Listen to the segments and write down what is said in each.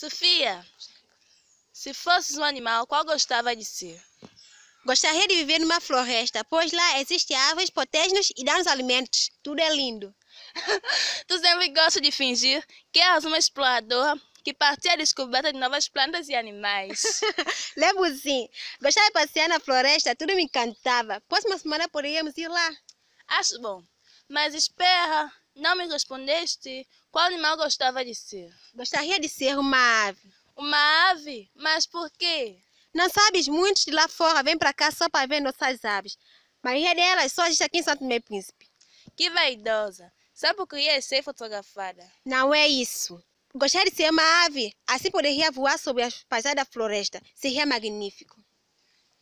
Sofia, se fosses um animal, qual gostava de ser? Gostaria de viver numa floresta, pois lá existem árvores, protege-nos e dá-nos alimentos. Tudo é lindo. tu sempre gosta de fingir que és uma exploradora que partiu à descoberta de novas plantas e animais. Lembro sim. Gostava de passear na floresta, tudo me encantava. Próxima semana poderíamos ir lá. Acho bom. Mas espera, não me respondeste qual animal gostava de ser. Gostaria de ser uma ave. Uma ave? Mas por quê? Não sabes, muitos de lá fora vêm para cá só para ver nossas aves. Maria delas só existe aqui em Santo Meio Príncipe. Que vaidosa. Só porque ia ser fotografada. Não é isso. Gostaria de ser uma ave. Assim poderia voar sobre as paisagens da floresta. Seria magnífico.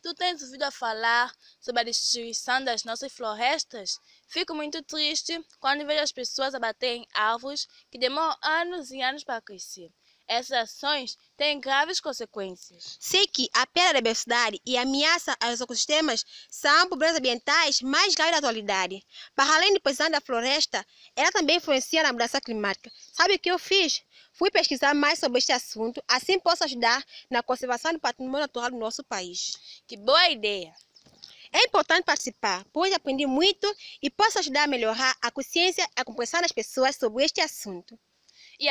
Tu tens ouvido a falar sobre a destruição das nossas florestas? Fico muito triste quando vejo as pessoas abaterem árvores que demoram anos e anos para crescer. Essas ações têm graves consequências. Sei que a perda é da biodiversidade e a ameaça aos ecossistemas são problemas ambientais mais graves da atualidade. Para além de poisão da floresta, ela também influencia na mudança climática. Sabe o que eu fiz? Fui pesquisar mais sobre este assunto, assim posso ajudar na conservação do patrimônio natural do nosso país. Que boa ideia! É importante participar, pois aprendi muito e posso ajudar a melhorar a consciência e a compreensão das pessoas sobre este assunto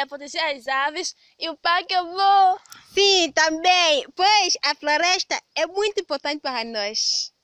e proteger as aves e o parque avô. Sim, também, pois a floresta é muito importante para nós.